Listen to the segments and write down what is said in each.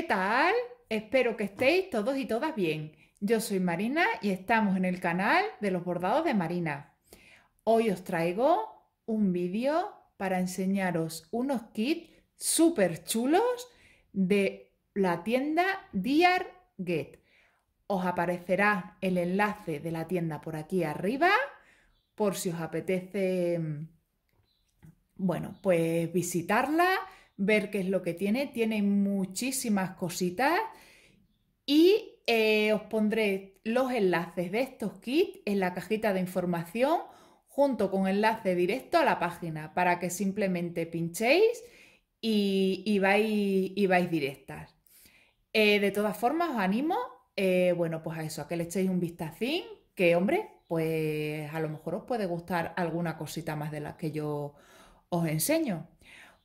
¿Qué tal? Espero que estéis todos y todas bien. Yo soy Marina y estamos en el canal de los bordados de Marina. Hoy os traigo un vídeo para enseñaros unos kits súper chulos de la tienda Dear Get. Os aparecerá el enlace de la tienda por aquí arriba por si os apetece, mm, bueno, pues visitarla ver qué es lo que tiene. Tiene muchísimas cositas y eh, os pondré los enlaces de estos kits en la cajita de información junto con enlace directo a la página para que simplemente pinchéis y, vais, y directas. Eh, de todas formas, os animo, eh, bueno, pues a eso, a que le echéis un vistacín, que hombre, pues a lo mejor os puede gustar alguna cosita más de las que yo os enseño.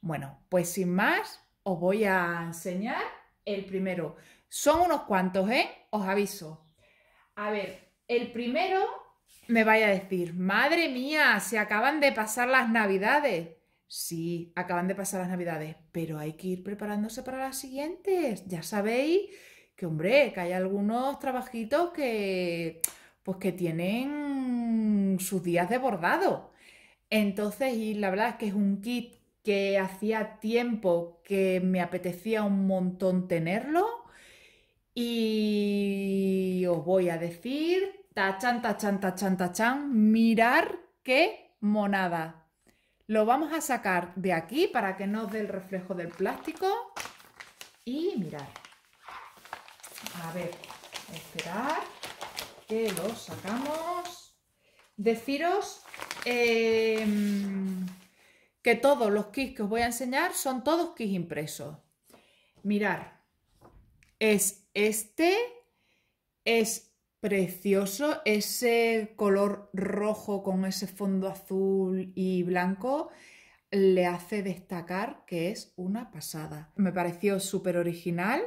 Bueno, pues sin más, os voy a enseñar el primero. Son unos cuantos, ¿eh? Os aviso. A ver, el primero me vaya a decir, madre mía, se acaban de pasar las navidades. Sí, acaban de pasar las navidades, pero hay que ir preparándose para las siguientes. Ya sabéis que, hombre, que hay algunos trabajitos que, pues que tienen sus días de bordado. Entonces, y la verdad es que es un kit que hacía tiempo que me apetecía un montón tenerlo y os voy a decir, tachan, tachan, tachan, tachan, mirar qué monada. Lo vamos a sacar de aquí para que nos dé el reflejo del plástico y mirar. A ver, esperar que lo sacamos. Deciros... Em, que todos los kits que os voy a enseñar son todos kits impresos. Mirar, es este, es precioso, ese color rojo con ese fondo azul y blanco le hace destacar que es una pasada. Me pareció súper original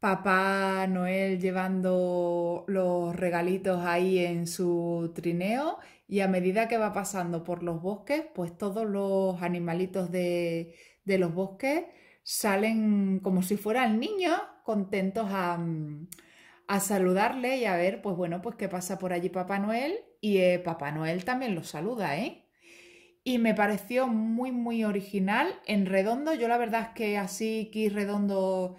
Papá Noel llevando los regalitos ahí en su trineo y a medida que va pasando por los bosques, pues todos los animalitos de, los bosques salen como si fueran niños contentos a, saludarle y a ver, pues bueno, pues qué pasa por allí Papá Noel y eh, Papá Noel también los saluda, ¿eh? y me pareció muy, muy original. En redondo, yo la verdad es que así, que Redondo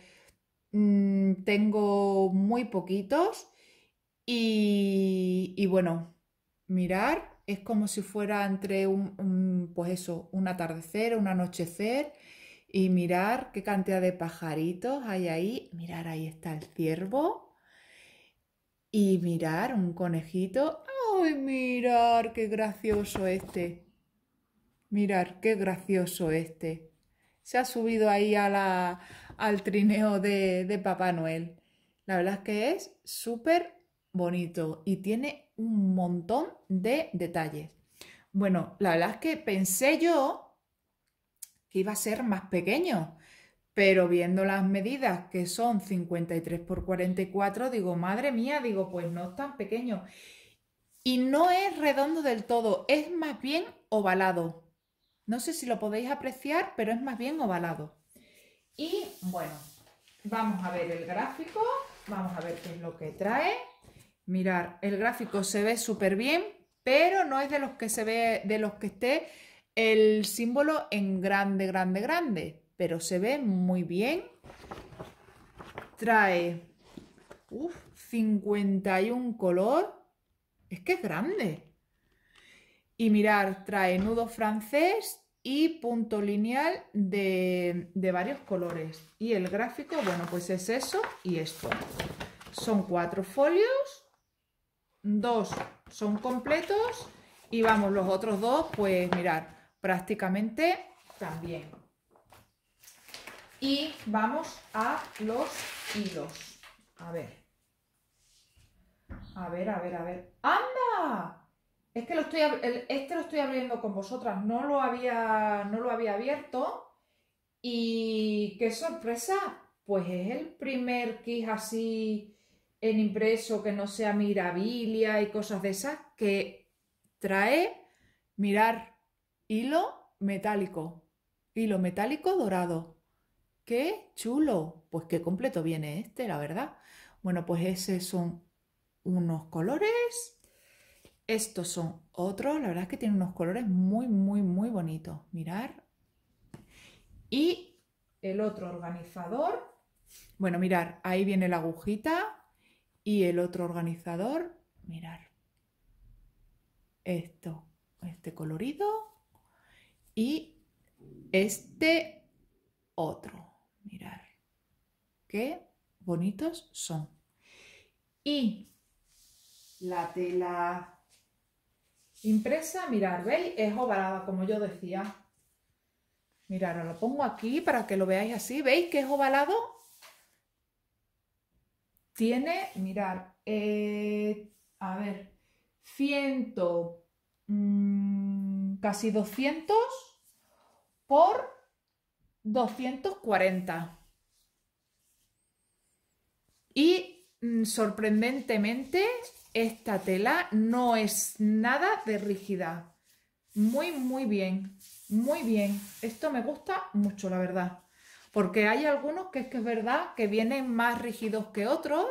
Mm, tengo muy poquitos y, bueno, mirar es como si fuera entre un, un, pues eso, un atardecer, un anochecer y mirar qué cantidad de pajaritos hay ahí. Mirar, ahí está el ciervo. Y mirar un conejito. ¡Ay, mirar qué gracioso este! Mirar qué gracioso este. Se ha subido ahí a la, al trineo de, de Papá Noel. La verdad es que es súper bonito y tiene un montón de detalles. Bueno, la verdad es que pensé yo que iba a ser más pequeño, pero viendo las medidas que son 53 por 44, digo, madre mía, digo, pues no es tan pequeño. Y no es redondo del todo, es más bien ovalado. No sé si lo podéis apreciar, pero es más bien ovalado. Y bueno, vamos a ver el gráfico, vamos a ver qué es lo que trae. Mirar, el gráfico se ve súper bien, pero no es de los que se ve, de los que esté el símbolo en grande, grande, grande, pero se ve muy bien. Trae 51 color, es que es grande. Y mirar, trae nudo francés, y punto lineal de, varios colores. Y el gráfico, bueno, pues es eso y esto. Son cuatro folios, dos son completos y vamos, los otros dos, pues mirad, prácticamente también. Y vamos a los hilos. A ver. A ver, a ver, a ver. ¡Anda! Es que lo estoy, este lo estoy abriendo con vosotras, no lo había, no lo había abierto. Y qué sorpresa, pues es el primer kit así en impreso que no sea mirabilia y cosas de esas que trae, mirar, hilo metálico, hilo metálico dorado. ¡Qué chulo! Pues qué completo viene este, la verdad. Bueno, pues esos son unos colores estos son otros, la verdad es que tienen unos colores muy, muy, muy bonitos. Mirar. Y el otro organizador. Bueno, mirar, ahí viene la agujita y el otro organizador. Mirar. Esto, este colorido y este otro. Mirar. Qué bonitos son. Y la tela Impresa, mirar, ¿veis? Es ovalada, como yo decía. Mirad, lo pongo aquí para que lo veáis así. ¿Veis que es ovalado? Tiene, mirar, eh, a ver, ciento, mm, casi 200 por 240. Y mm, sorprendentemente esta tela no es nada de rígida. Muy, muy bien. Muy bien. Esto me gusta mucho, la verdad. Porque hay algunos que es que es verdad que vienen más rígidos que otros.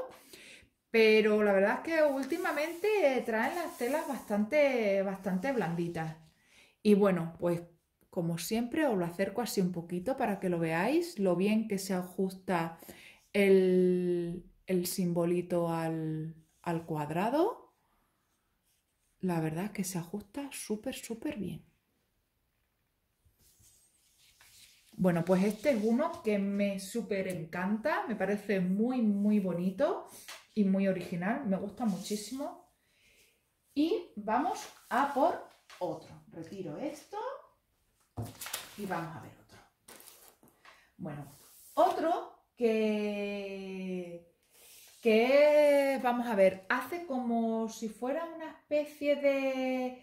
Pero la verdad es que últimamente traen las telas bastante, bastante blanditas. Y bueno, pues como siempre os lo acerco así un poquito para que lo veáis, lo bien que se ajusta el, el simbolito al, al cuadrado, la verdad es que se ajusta súper, súper bien. Bueno, pues este es uno que me súper encanta, me parece muy, muy bonito y muy original, me gusta muchísimo. Y vamos a por otro. Retiro esto y vamos a ver otro. Bueno, otro que que vamos a ver, hace como si fuera una especie de,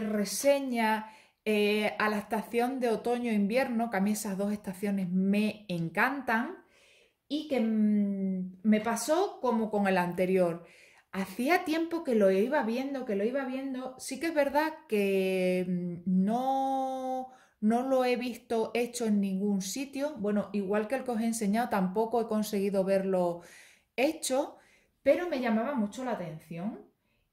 reseña eh, a la estación de otoño-invierno, e que a mí esas dos estaciones me encantan, y que mm, me pasó como con el anterior. Hacía tiempo que lo iba viendo, que lo iba viendo. Sí que es verdad que mm, no, no lo he visto hecho en ningún sitio. Bueno, igual que el que os he enseñado, tampoco he conseguido verlo hecho, pero me llamaba mucho la atención.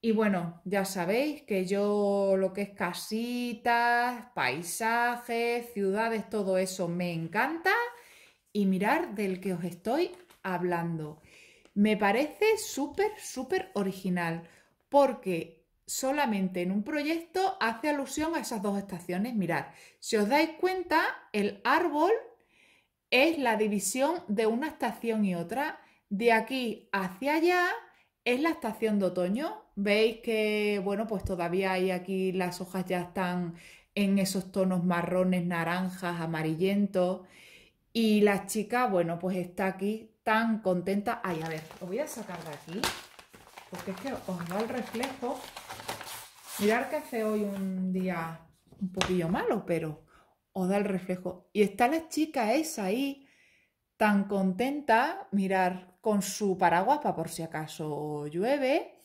Y bueno, ya sabéis que yo lo que es casitas, paisajes, ciudades, todo eso me encanta. Y mirar del que os estoy hablando. Me parece súper, súper original, porque solamente en un proyecto hace alusión a esas dos estaciones. Mirad, si os dais cuenta, el árbol es la división de una estación y otra. De aquí hacia allá es la estación de otoño. Veis que, bueno, pues todavía hay aquí las hojas ya están en esos tonos marrones, naranjas, amarillentos. Y la chica, bueno, pues está aquí tan contenta. Ay, a ver, os voy a sacar de aquí, porque es que os da el reflejo. Mirad que hace hoy un día un poquillo malo, pero os da el reflejo. Y está la chica esa ahí, tan contenta, mirar con su paraguas para por si acaso llueve,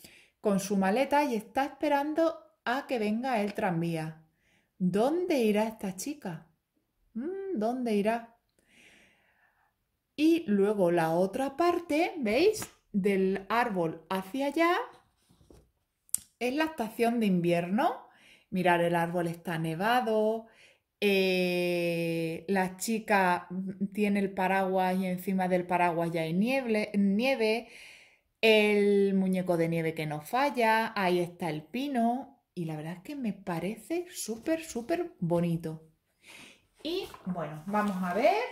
con su maleta y está esperando a que venga el tranvía. ¿Dónde irá esta chica? Mm, ¿Dónde irá? Y luego la otra parte, ¿veis? Del árbol hacia allá es la estación de invierno. Mirar, el árbol está nevado, eh, la chica tiene el paraguas y encima del paraguas ya hay nieve, el muñeco de nieve que no falla, ahí está el pino y la verdad es que me parece súper, súper bonito. Y bueno, vamos a ver,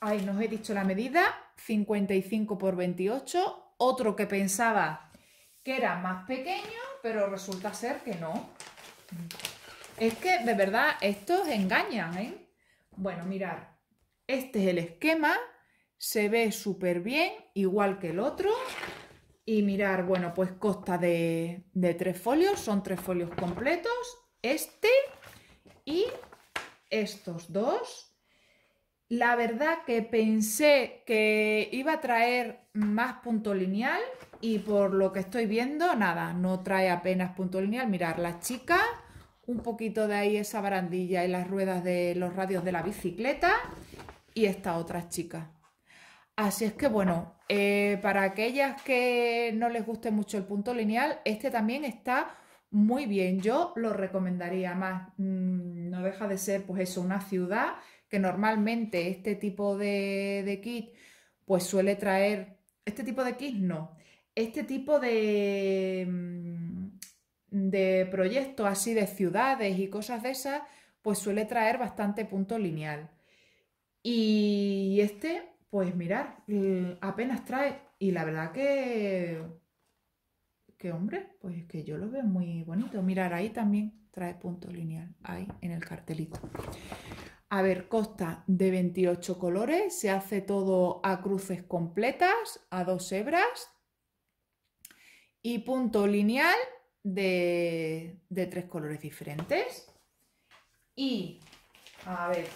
ahí nos he dicho la medida, 55 por 28, otro que pensaba que era más pequeño, pero resulta ser que no. Es que de verdad estos engañan, ¿eh? Bueno, mirar. Este es el esquema. Se ve súper bien, igual que el otro. Y mirar, bueno, pues consta de, de tres folios. Son tres folios completos. Este y estos dos. La verdad que pensé que iba a traer más punto lineal y por lo que estoy viendo, nada, no trae apenas punto lineal. Mirar, la chica un poquito de ahí esa barandilla y las ruedas de los radios de la bicicleta y esta otra chica. Así es que bueno, eh, para aquellas que no les guste mucho el punto lineal, este también está muy bien. Yo lo recomendaría más. Mm, no deja de ser, pues eso, una ciudad que normalmente este tipo de kit, pues suele traer. Este tipo de kit no. Este tipo de mm, de proyectos así de ciudades y cosas de esas, pues suele traer bastante punto lineal. Y este, pues mirar, mm, apenas trae. Y la verdad que... Que hombre, pues que yo lo veo muy bonito. Mirar, ahí también trae punto lineal, ahí en el cartelito. A ver, costa de 28 colores, se hace todo a cruces completas, a dos hebras. Y punto lineal de, tres colores diferentes. Y, a ver,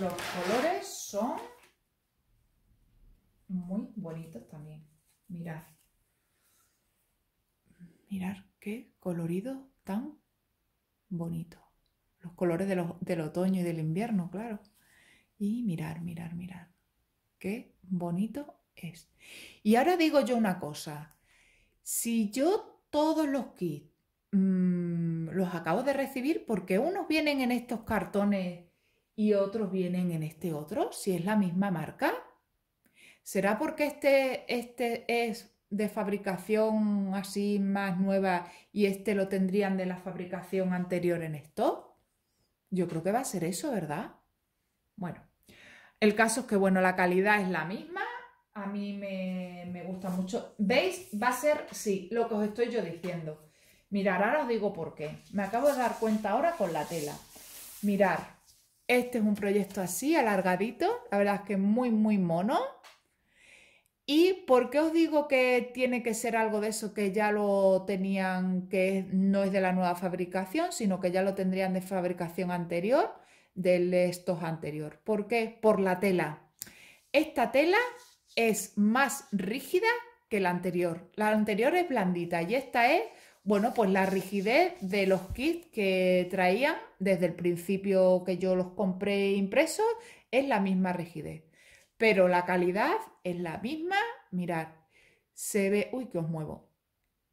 los colores son muy bonitos también. Mirad. Mirad qué colorido tan bonito. Los colores del otoño y del invierno, claro. Y mirar, mirar, mirar. Qué bonito es. Y ahora digo yo una cosa si yo todos los kits mm, los acabo de recibir porque unos vienen en estos cartones y otros vienen en este otro, si es la misma marca, ¿será porque este, este es de fabricación así más nueva y este lo tendrían de la fabricación anterior en esto? Yo creo que va a ser eso, ¿verdad? Bueno, el caso es que, bueno, la calidad es la misma, a mí me, gusta mucho. ¿Veis? Va a ser, sí, lo que os estoy yo diciendo. Mirar, ahora os digo por qué. Me acabo de dar cuenta ahora con la tela. Mirar, este es un proyecto así, alargadito, la verdad es que muy, muy mono. ¿Y por qué os digo que tiene que ser algo de eso que ya lo tenían, que no es de la nueva fabricación, sino que ya lo tendrían de fabricación anterior, del estos anterior? ¿Por qué? Por la tela. Esta tela es más rígida que la anterior. La anterior es blandita y esta es, bueno, pues la rigidez de los kits que traían desde el principio que yo los compré impresos, es la misma rigidez. Pero la calidad es la misma, mirad, se ve, uy, que os muevo,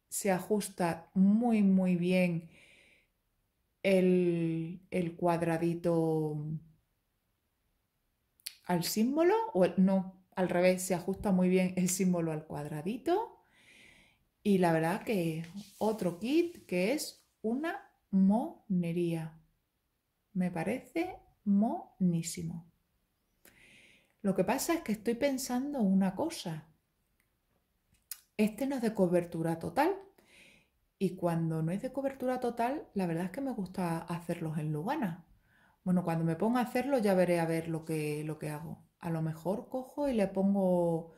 se ajusta muy, muy bien el, cuadradito al símbolo, o no, al revés, se ajusta muy bien el símbolo al cuadradito. Y la verdad que otro kit que es una monería. Me parece monísimo. Lo que pasa es que estoy pensando una cosa. Este no es de cobertura total. Y cuando no es de cobertura total, la verdad es que me gusta hacerlos en Lugana. Bueno, cuando me ponga a hacerlo ya veré a ver lo que, lo que hago. A lo mejor cojo y le pongo,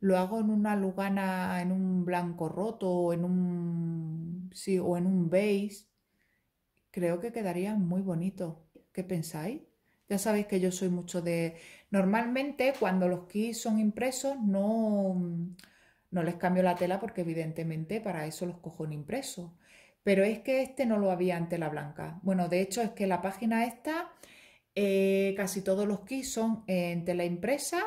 lo hago en una lugana, en un blanco roto o en un, sí, o en un beige. Creo que quedaría muy bonito. ¿Qué pensáis? Ya sabéis que yo soy mucho de... Normalmente cuando los kits son impresos no, no les cambio la tela porque evidentemente para eso los cojo en impreso. Pero es que este no lo había en tela blanca. Bueno, de hecho es que la página esta eh, casi todos los kits son en tela impresa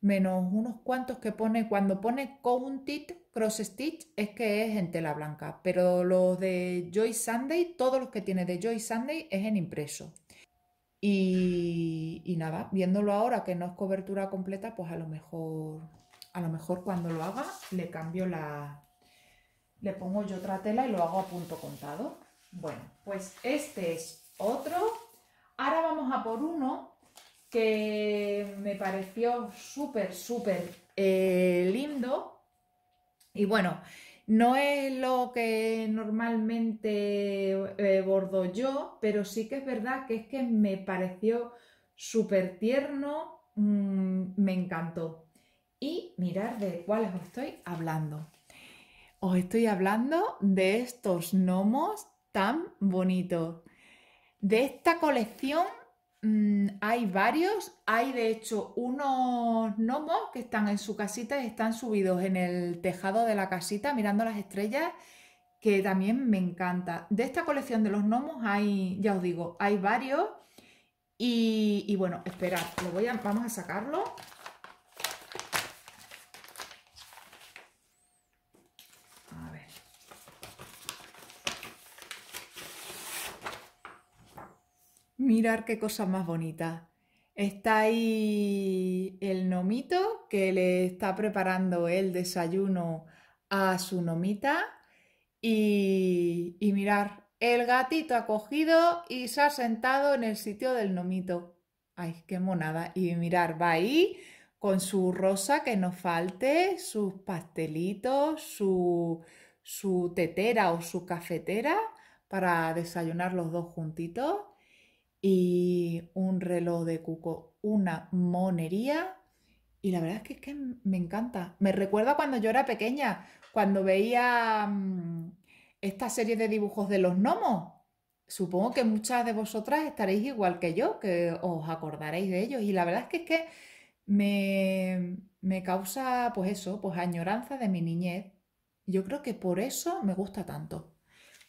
menos unos cuantos que pone, cuando pone counted cross stitch es que es en tela blanca, pero los de Joy Sunday, todos los que tiene de Joy Sunday es en impreso. Y, y, nada, viéndolo ahora que no es cobertura completa, pues a lo mejor, a lo mejor cuando lo haga le cambio la, le pongo yo otra tela y lo hago a punto contado. Bueno, pues este es otro Ahora vamos a por uno que me pareció súper, súper eh, lindo. Y bueno, no es lo que normalmente eh, bordo yo, pero sí que es verdad que es que me pareció súper tierno, mm, me encantó. Y mirar de cuáles os estoy hablando. Os estoy hablando de estos gnomos tan bonitos. De esta colección mm, hay varios, hay de hecho unos gnomos que están en su casita y están subidos en el tejado de la casita mirando las estrellas, que también me encanta. De esta colección de los gnomos hay, ya os digo, hay varios. Y, bueno, esperad, lo voy a, vamos a sacarlo. Mirar qué cosa más bonita. Está ahí el nomito que le está preparando el desayuno a su nomita. Y, mirar, el gatito ha cogido y se ha sentado en el sitio del nomito. ¡Ay, qué monada! Y mirar, va ahí con su rosa que no falte, sus pastelitos, su tetera o su cafetera para desayunar los dos juntitos y un reloj de cuco, una monería. Y la verdad es que, que me encanta. Me recuerda cuando yo era pequeña, cuando veía mm, esta serie de dibujos de los gnomos. Supongo que muchas de vosotras estaréis igual que yo, que os acordaréis de ellos. Y la verdad es que es que me, me causa, pues eso, pues añoranza de mi niñez. Yo creo que por eso me gusta tanto.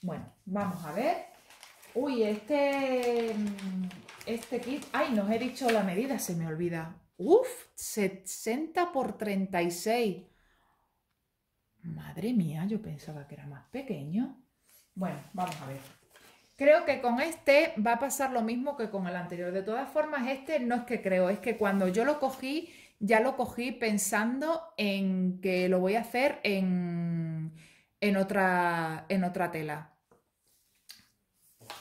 Bueno, vamos a ver. Uy, este, mm, este kit, ay, no os he dicho la medida, se me olvida. Uf, 60 por 36. Madre mía, yo pensaba que era más pequeño. Bueno, vamos a ver. Creo que con este va a pasar lo mismo que con el anterior. De todas formas, este no es que creo, es que cuando yo lo cogí, ya lo cogí pensando en que lo voy a hacer en, otra, en otra tela.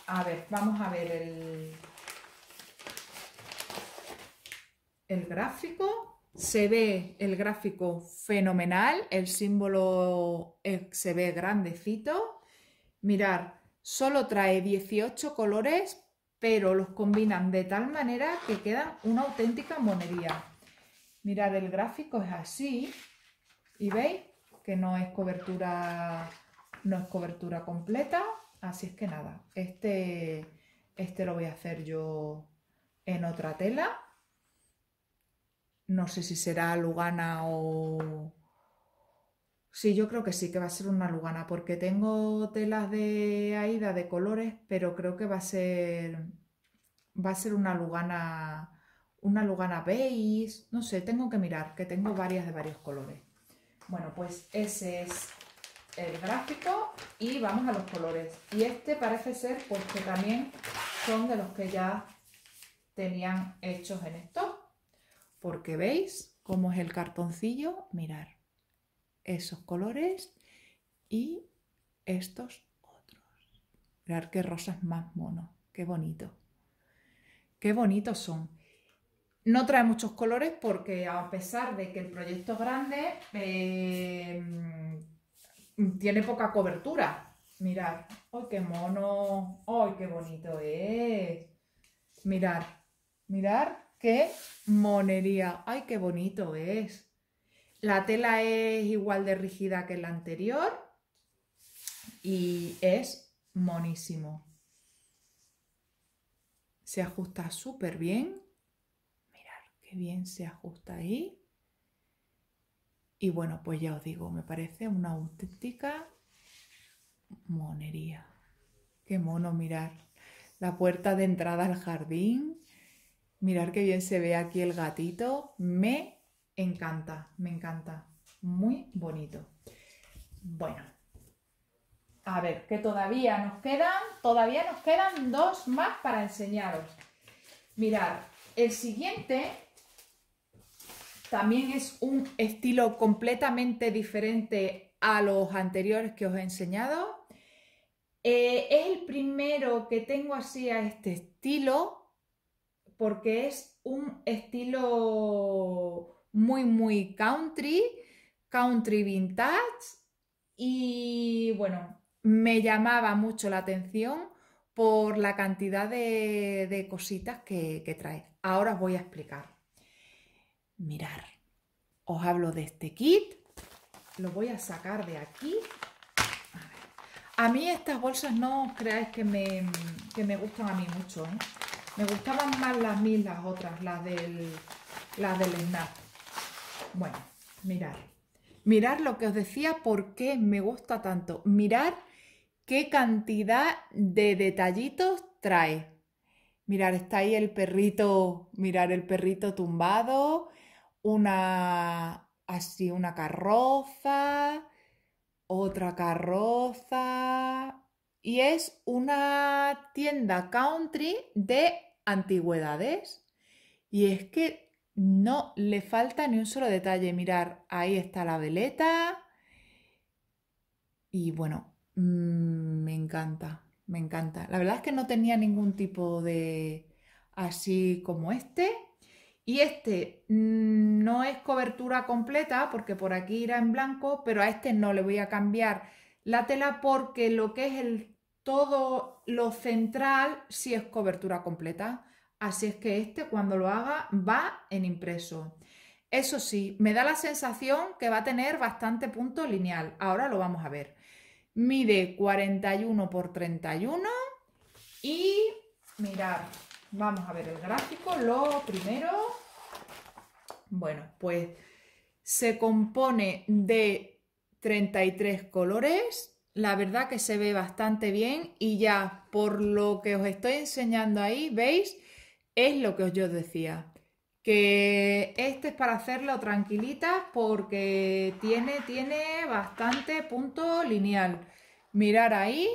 A ver, vamos a ver el, el gráfico. Se ve el gráfico fenomenal, el símbolo eh, se ve grandecito. Mirar, solo trae 18 colores, pero los combinan de tal manera que quedan una auténtica monería. Mirad, el gráfico es así y veis que no es cobertura, no es cobertura completa. Así es que nada, este, este lo voy a hacer yo en otra tela. No sé si será lugana o... Sí, yo creo que sí, que va a ser una lugana, porque tengo telas de Aida de colores, pero creo que va a ser, va a ser una lugana, una lugana beige, no sé, tengo que mirar, que tengo varias de varios colores. Bueno, pues ese es el gráfico y vamos a los colores. Y este parece ser porque también son de los que ya tenían hechos en esto. Porque veis cómo es el cartoncillo, mirar esos colores y estos otros. mirar qué rosas más monos, qué bonito. Qué bonitos son. No trae muchos colores porque a pesar de que el proyecto es grande, eh, tiene poca cobertura. Mirad, ¡ay qué mono! ¡ay qué bonito es! Mirad, mirad qué monería, ¡ay qué bonito es! La tela es igual de rígida que la anterior y es monísimo. Se ajusta súper bien. Mirad qué bien se ajusta ahí. Y bueno, pues ya os digo, me parece una auténtica monería. Qué mono mirar. La puerta de entrada al jardín. Mirar qué bien se ve aquí el gatito. Me encanta, me encanta. Muy bonito. Bueno, a ver, que todavía nos quedan, todavía nos quedan dos más para enseñaros. Mirad, el siguiente también es un estilo completamente diferente a los anteriores que os he enseñado. Eh, es el primero que tengo así a este estilo porque es un estilo muy, muy country, country vintage y bueno, me llamaba mucho la atención por la cantidad de, cositas que, que trae. Ahora os voy a explicar mirar. Os hablo de este kit. Lo voy a sacar de aquí. A, mí estas bolsas no os creáis que me, gustan a mí mucho. ¿eh? Me gustaban más las mil, las otras, las del, las del snap. Bueno, mirar. Mirar lo que os decía, por qué me gusta tanto. Mirar qué cantidad de detallitos trae. Mirar, está ahí el perrito, mirar el perrito tumbado, una así una carroza, otra carroza y es una tienda country de antigüedades y es que no le falta ni un solo detalle. Mirar, ahí está la veleta y bueno, mm, me encanta, me encanta. La verdad es que no tenía ningún tipo de así como este y este no es cobertura completa porque por aquí irá en blanco, pero a este no le voy a cambiar la tela porque lo que es el todo lo central sí es cobertura completa. Así es que este cuando lo haga va en impreso. Eso sí, me da la sensación que va a tener bastante punto lineal. Ahora lo vamos a ver. Mide 41 por 31 y mirad, Vamos a ver el gráfico, lo primero. Bueno, pues se compone de 33 colores. La verdad que se ve bastante bien y ya por lo que os estoy enseñando ahí, veis, es lo que os yo decía. Que este es para hacerlo tranquilita porque tiene, tiene bastante punto lineal. Mirar ahí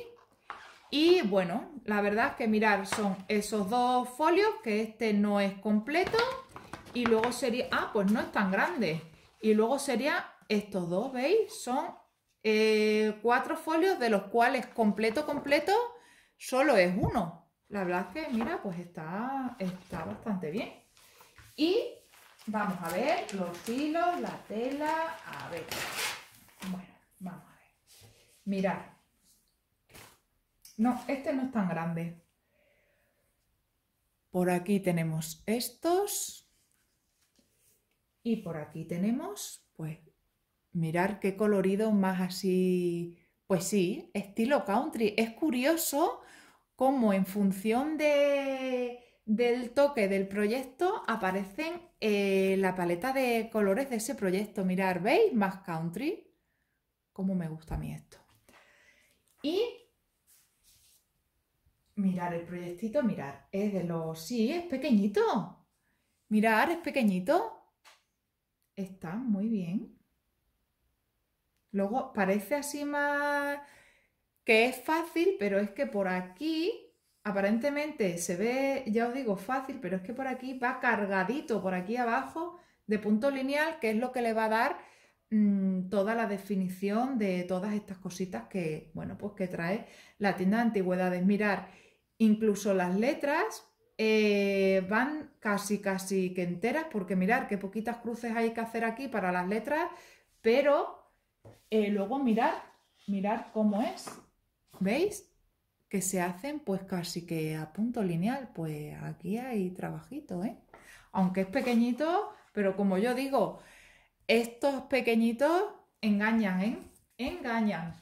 y bueno, la verdad que mirar son esos dos folios, que este no es completo, y luego sería, ah, pues no es tan grande, y luego sería estos dos, ¿veis? Son eh, cuatro folios de los cuales completo, completo, solo es uno. La verdad es que, mira, pues está, está bastante bien. Y vamos a ver los hilos, la tela, a ver. Bueno, vamos a ver. Mirad, no, este no es tan grande. Por aquí tenemos estos. Y por aquí tenemos, pues, mirar qué colorido más así, pues sí, estilo country. Es curioso cómo en función de, del toque del proyecto aparecen eh, la paleta de colores de ese proyecto. Mirar, ¿veis? Más country. ¿Cómo me gusta a mí esto? Y Mirar el proyectito, mirar. Es de los... Sí, es pequeñito. Mirar, es pequeñito. Está muy bien. Luego parece así más que es fácil, pero es que por aquí aparentemente se ve, ya os digo, fácil, pero es que por aquí va cargadito, por aquí abajo, de punto lineal, que es lo que le va a dar mm, toda la definición de todas estas cositas que, bueno, pues que trae la tienda de antigüedades. Mirar, Incluso las letras eh, van casi, casi que enteras, porque mirar qué poquitas cruces hay que hacer aquí para las letras, pero eh, luego mirar, mirar cómo es. ¿Veis? Que se hacen pues casi que a punto lineal. Pues aquí hay trabajito, ¿eh? Aunque es pequeñito, pero como yo digo, estos pequeñitos engañan, ¿eh? Engañan.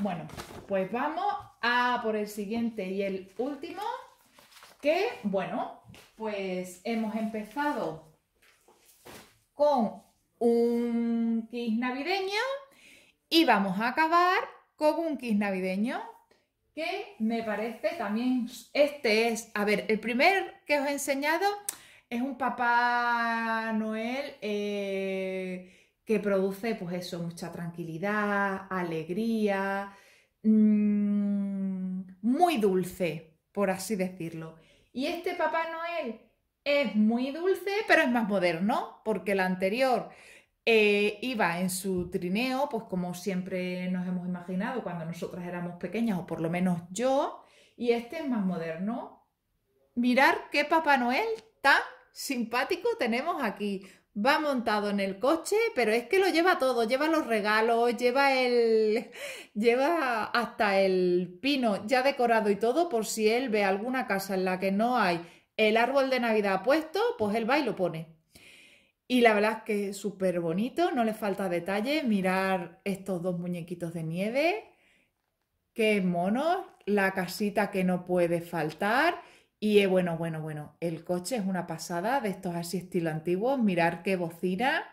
Bueno, pues vamos a por el siguiente y el último, que bueno, pues hemos empezado con un kit navideño y vamos a acabar con un kit navideño que me parece también, este es, a ver, el primer que os he enseñado es un Papá Noel. Eh, que produce pues eso, mucha tranquilidad, alegría, mm, muy dulce, por así decirlo. Y este Papá Noel es muy dulce, pero es más moderno, porque el anterior eh, iba en su trineo, pues como siempre nos hemos imaginado cuando nosotras éramos pequeñas, o por lo menos yo, y este es más moderno. Mirar qué Papá Noel tan simpático tenemos aquí va montado en el coche, pero es que lo lleva todo, lleva los regalos, lleva el lleva hasta el pino ya decorado y todo por si él ve alguna casa en la que no hay el árbol de Navidad puesto, pues él va y lo pone. Y la verdad es que es súper bonito, no le falta detalle. Mirar estos dos muñequitos de nieve, qué monos, la casita que no puede faltar y eh, bueno, bueno, bueno, el coche es una pasada de estos así estilo antiguos. Mirar qué bocina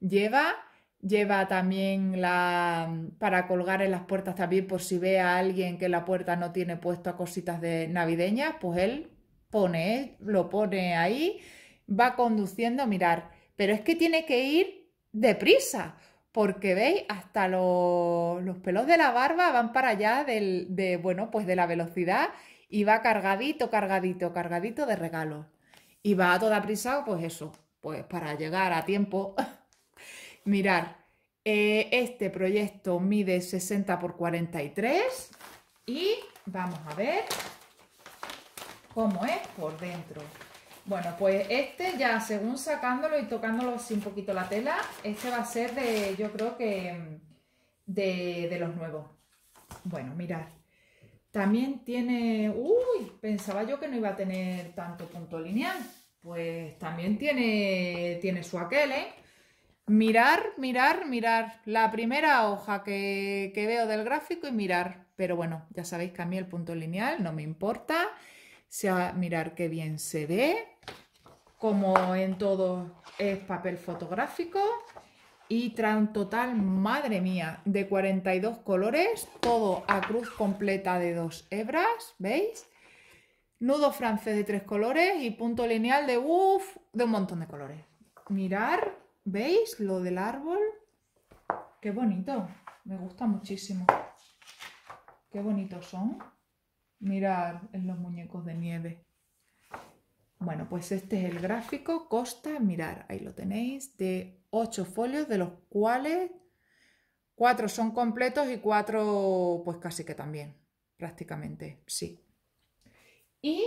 lleva. Lleva también la mm, para colgar en las puertas también por si ve a alguien que la puerta no tiene puesto a cositas de navideñas, pues él pone, lo pone ahí, va conduciendo, mirar, pero es que tiene que ir deprisa, porque veis, hasta los, los pelos de la barba van para allá del, de, bueno, pues de la velocidad y va cargadito, cargadito, cargadito de regalos. Y va a toda prisa, pues eso, pues para llegar a tiempo. Mirar, eh, este proyecto mide 60 por 43 y vamos a ver cómo es por dentro. Bueno, pues este ya según sacándolo y tocándolo así un poquito la tela, este va a ser de, yo creo que, de, de los nuevos. Bueno, mirad, también tiene, uy, pensaba yo que no iba a tener tanto punto lineal. Pues también tiene, tiene su aquel, ¿eh? Mirar, mirar, mirar. La primera hoja que, que veo del gráfico y mirar. Pero bueno, ya sabéis que a mí el punto lineal no me importa. Sea, mirar qué bien se ve. Como en todo es papel fotográfico y trae un total, madre mía, de 42 colores, todo a cruz completa de dos hebras, ¿veis? Nudo francés de tres colores y punto lineal de uff, de un montón de colores. Mirar, ¿veis lo del árbol? Qué bonito, me gusta muchísimo. Qué bonitos son. Mirar en los muñecos de nieve. Bueno, pues este es el gráfico Costa Mirar, ahí lo tenéis, de ocho folios, de los cuales cuatro son completos y cuatro, pues casi que también, prácticamente, sí. Y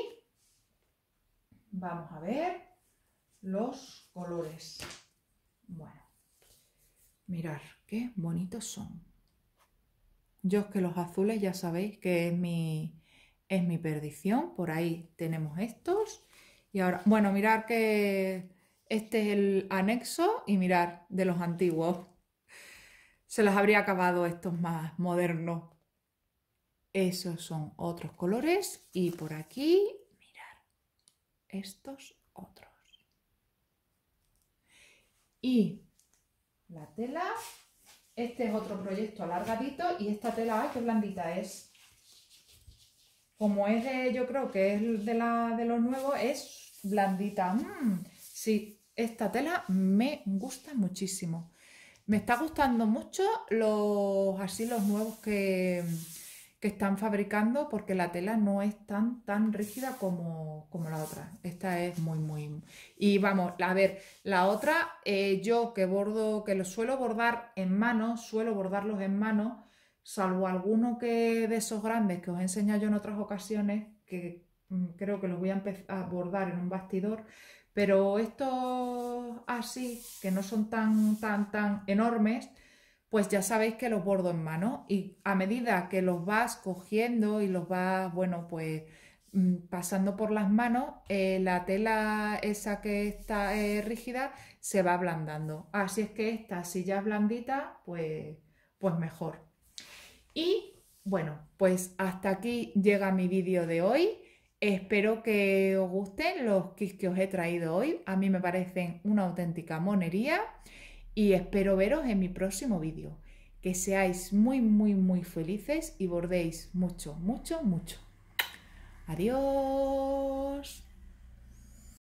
vamos a ver los colores. Bueno, mirar qué bonitos son. Yo es que los azules ya sabéis que es mi, es mi perdición. Por ahí tenemos estos. Y ahora, bueno, mirar que este es el anexo y mirar de los antiguos. Se los habría acabado estos más modernos. Esos son otros colores y por aquí, mirar, estos otros. Y la tela, este es otro proyecto alargadito y esta tela, ay, qué blandita es. Como es de, yo creo que es de, la, de los nuevos, es blandita. Mm, sí, esta tela me gusta muchísimo. Me está gustando mucho los así los nuevos que, que están fabricando porque la tela no es tan, tan rígida como, como, la otra. Esta es muy, muy... Y vamos, a ver, la otra, eh, yo que bordo, que lo suelo bordar en mano, suelo bordarlos en mano, salvo alguno que de esos grandes que os he enseñado yo en otras ocasiones, que mm, creo que los voy a empezar a bordar en un bastidor, pero estos así, que no son tan, tan, tan enormes, pues ya sabéis que los bordo en mano y a medida que los vas cogiendo y los vas, bueno, pues mm, pasando por las manos, eh, la tela esa que está eh, rígida se va ablandando. Así es que esta, si ya es blandita, pues, pues mejor. Y bueno, pues hasta aquí llega mi vídeo de hoy. Espero que os gusten los kits que os he traído hoy. A mí me parecen una auténtica monería y espero veros en mi próximo vídeo. Que seáis muy, muy, muy felices y bordéis mucho, mucho, mucho. Adiós.